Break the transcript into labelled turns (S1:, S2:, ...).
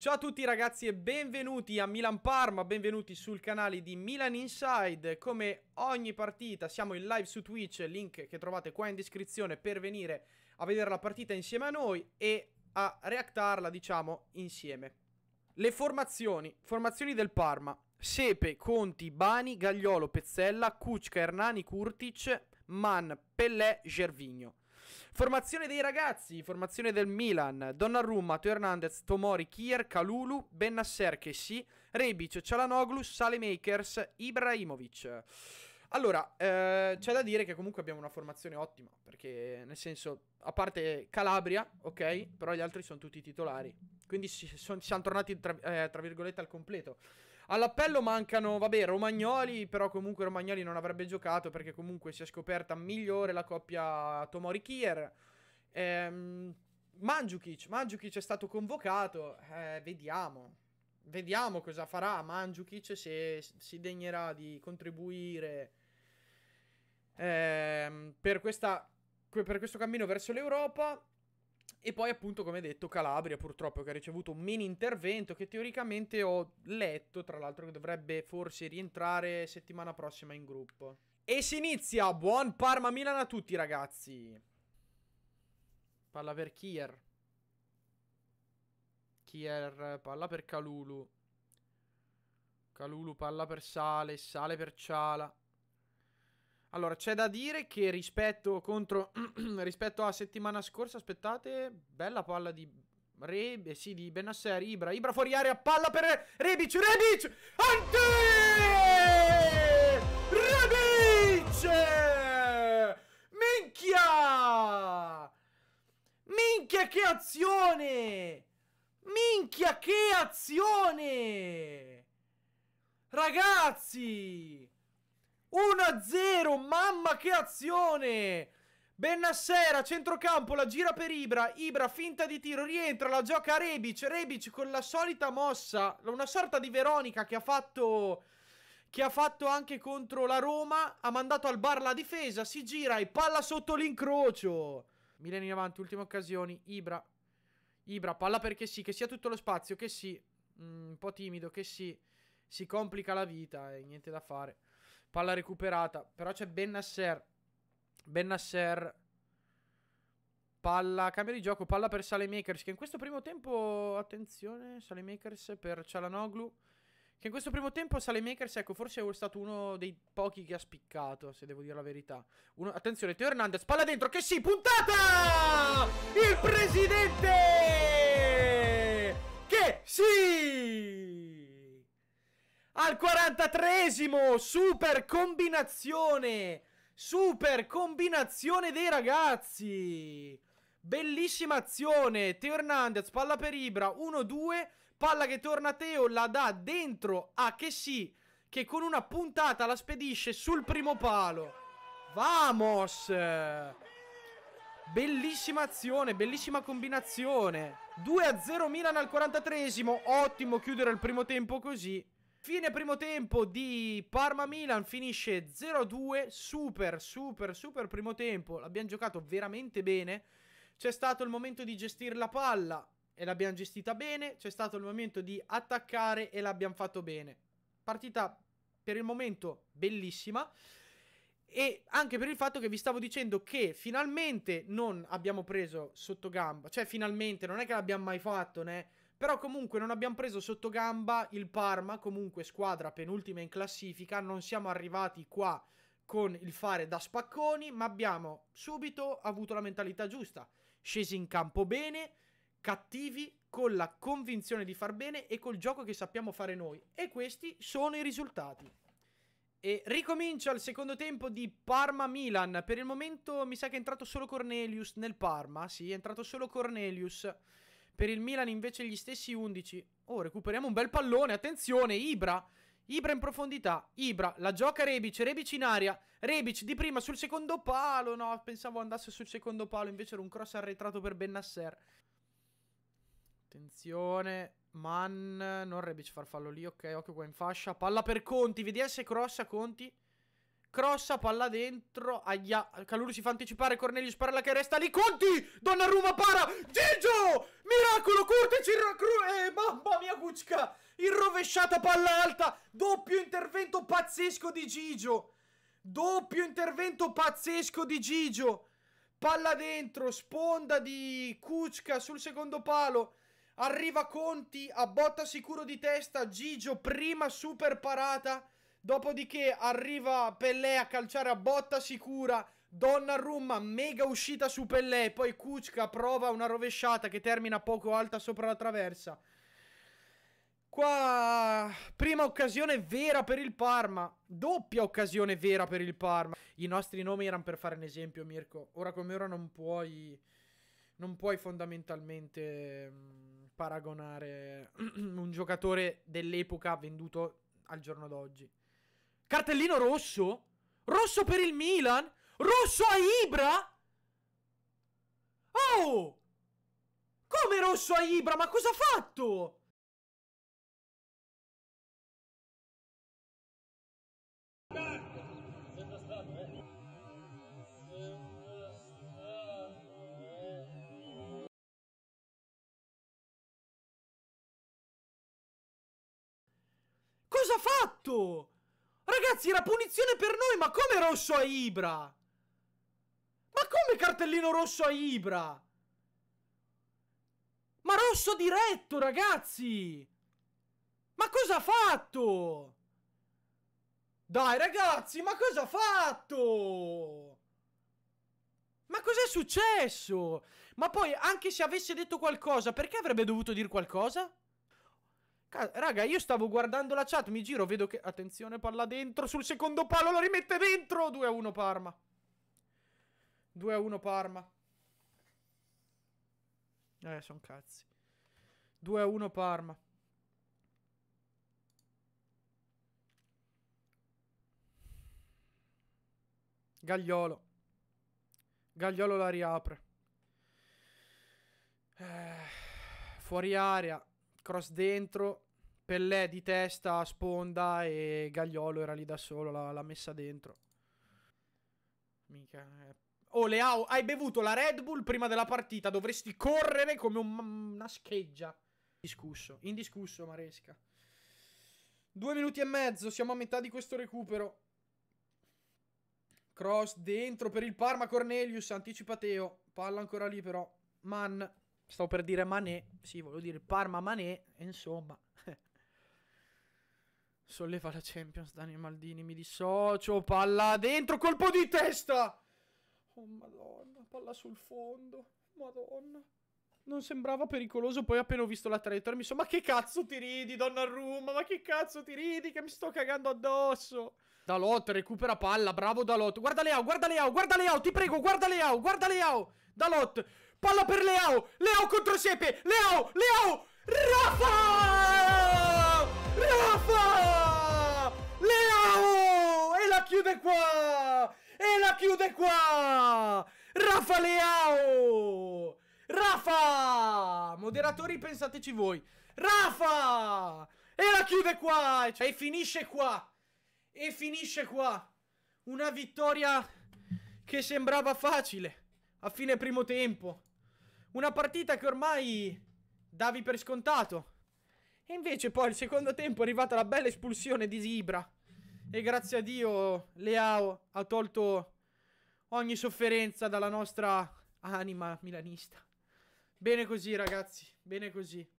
S1: Ciao a tutti ragazzi e benvenuti a Milan Parma, benvenuti sul canale di Milan Inside. Come ogni partita siamo in live su Twitch, link che trovate qua in descrizione per venire a vedere la partita insieme a noi e a reactarla diciamo insieme. Le formazioni, formazioni del Parma. Sepe, Conti, Bani, Gagliolo, Pezzella, Kuczka, Hernani, Kurtic, Man, Pellè, Gervigno. Formazione dei ragazzi, formazione del Milan, Donnarumma, Teo Hernandez, Tomori, Kier, Kalulu, Bennasser, Kessi, Rebic, Cialanoglu, Salemakers, Ibrahimovic. Allora, eh, c'è da dire che comunque abbiamo una formazione ottima, perché nel senso, a parte Calabria, ok, però gli altri sono tutti titolari. Quindi si, son, siamo tornati, tra, eh, tra virgolette, al completo. All'appello mancano, vabbè, Romagnoli, però comunque Romagnoli non avrebbe giocato perché comunque si è scoperta migliore la coppia Tomori Kier. Ehm, Mandzukic, Mandzukic è stato convocato, eh, vediamo. Vediamo cosa farà Mandzukic se si degnerà di contribuire ehm, per, questa, per questo cammino verso l'Europa. E poi appunto come detto Calabria purtroppo che ha ricevuto un mini intervento che teoricamente ho letto, tra l'altro che dovrebbe forse rientrare settimana prossima in gruppo. E si inizia, buon Parma Milan a tutti ragazzi. Palla per Kier. Kier, palla per Calulu. Calulu, palla per Sale, Sale per Ciala. Allora, c'è da dire che rispetto, contro, rispetto a settimana scorsa, aspettate, bella palla di Rebe, eh sì, di Benasser, Ibra, Ibra fuori aria, palla per Rebic, Rebic, Ante! Rebic! Minchia! Minchia che azione! Minchia che azione! Ragazzi! 1-0, mamma che azione! Bennassera, centrocampo, la gira per Ibra, Ibra finta di tiro, rientra, la gioca Rebic, Rebic con la solita mossa, una sorta di Veronica che ha fatto che ha fatto anche contro la Roma, ha mandato al bar la difesa, si gira e palla sotto l'incrocio. Mileni in avanti, ultime occasioni, Ibra. Ibra, palla perché sì, che sia tutto lo spazio, che sì, mm, un po' timido, che sì, si complica la vita e eh, niente da fare. Palla recuperata. Però c'è Ben Nasser. Ben Nasser. Palla, cambia di gioco, palla per Salemakers che in questo primo tempo, attenzione, Salemakers per Cialanoglu che in questo primo tempo Salemakers ecco forse è stato uno dei pochi che ha spiccato, se devo dire la verità. Uno, attenzione, Teo Hernandez, palla dentro, che sì, puntata! Il presidente! Che sì! al 43esimo, super combinazione, super combinazione dei ragazzi. Bellissima azione, Teo Hernandez, palla per Ibra, 1-2, palla che torna a Teo, la dà dentro a Kessi, che con una puntata la spedisce sul primo palo. Vamos! Bellissima azione, bellissima combinazione. 2-0 Milan al 43esimo, ottimo chiudere il primo tempo così. Fine primo tempo di Parma-Milan, finisce 0-2, super, super, super primo tempo, l'abbiamo giocato veramente bene, c'è stato il momento di gestire la palla e l'abbiamo gestita bene, c'è stato il momento di attaccare e l'abbiamo fatto bene. Partita per il momento bellissima e anche per il fatto che vi stavo dicendo che finalmente non abbiamo preso sotto gamba, cioè finalmente non è che l'abbiamo mai fatto, né? Però comunque non abbiamo preso sotto gamba il Parma, comunque squadra penultima in classifica, non siamo arrivati qua con il fare da spacconi, ma abbiamo subito avuto la mentalità giusta, scesi in campo bene, cattivi, con la convinzione di far bene e col gioco che sappiamo fare noi. E questi sono i risultati. E ricomincio al secondo tempo di Parma-Milan. Per il momento mi sa che è entrato solo Cornelius nel Parma. Sì, è entrato solo Cornelius. Per il Milan invece gli stessi 11. Oh, recuperiamo un bel pallone. Attenzione, Ibra. Ibra in profondità. Ibra, la gioca Rebic. Rebic in aria. Rebic di prima sul secondo palo. No, pensavo andasse sul secondo palo. Invece era un cross arretrato per Bennasser. Attenzione. Mann, Non Rebic far fallo lì. Ok, occhio qua in fascia. Palla per Conti. Vediamo se crossa Conti crossa, palla dentro. Aia, Calulu si fa anticipare. Cornelius Parla che resta lì. Conti! Donnarumma para! Gigio! Miracolo! Curtic! Eh, mamma mia, Kuczka! Il rovesciata palla alta. Doppio intervento pazzesco di Gigio. Doppio intervento pazzesco di Gigio. Palla dentro, sponda di Kuczka sul secondo palo. Arriva Conti a botta sicuro di testa. Gigio, prima super parata Dopodiché arriva Pellè a calciare a botta sicura. Donnarumma, mega uscita su Pellè. Poi Kuczka prova una rovesciata che termina poco alta sopra la traversa. Qua, prima occasione vera per il Parma. Doppia occasione vera per il Parma. I nostri nomi erano per fare un esempio, Mirko. Ora come ora non puoi. Non puoi fondamentalmente mm, paragonare un giocatore dell'epoca venduto al giorno d'oggi. Cartellino rosso? Rosso per il Milan? Rosso a Ibra? Oh! Come rosso a Ibra? Ma cosa ha fatto? Cosa ha fatto? Ragazzi, era punizione per noi, ma come rosso a Ibra? Ma come cartellino rosso a Ibra? Ma rosso diretto, ragazzi! Ma cosa ha fatto? Dai, ragazzi, ma cosa ha fatto? Ma cos'è successo? Ma poi, anche se avesse detto qualcosa, perché avrebbe dovuto dire qualcosa? Raga, io stavo guardando la chat, mi giro, vedo che... Attenzione, palla dentro, sul secondo palo lo rimette dentro! 2-1 Parma. 2-1 Parma. Eh, son cazzi. 2-1 Parma. Gagliolo. Gagliolo la riapre. Eh, fuori area cross dentro, Pellè di testa, sponda e Gagliolo era lì da solo, l'ha, l'ha messa dentro. Mica... Eh. Oh, Leao, hai bevuto la Red Bull prima della partita, dovresti correre come un, una scheggia. Indiscusso, indiscusso Maresca. Due minuti e mezzo, siamo a metà di questo recupero. Cross dentro per il Parma Cornelius, anticipa Teo. Palla ancora lì però. Man. Stavo per dire Mané, sì, volevo dire Parma Mané, insomma. Solleva la Champions, Dani Maldini, mi dissocio, palla dentro, colpo di testa! Oh madonna, palla sul fondo, madonna. Non sembrava pericoloso, poi appena ho visto la traiettoria mi sono... Ma che cazzo ti ridi, Donnarumma? Ma che cazzo ti ridi che mi sto cagando addosso? Dalot recupera palla, bravo Dalot. Guarda Leao, guarda Leao, guarda Leao, ti prego, guarda Leao, guarda Leao. Dalot, Palla per Leao! Leao contro Sepe! Leao! Leao! Rafa! Rafa! Leao! E la chiude qua! E la chiude qua! Rafa Leao! Rafa! Moderatori pensateci voi. Rafa! E la chiude qua! E cioè, finisce qua! E finisce qua! Una vittoria che sembrava facile a fine primo tempo. Una partita che ormai davi per scontato. E invece poi al secondo tempo è arrivata la bella espulsione di Zibra. E grazie a Dio Leao ha tolto ogni sofferenza dalla nostra anima milanista. Bene così ragazzi, bene così.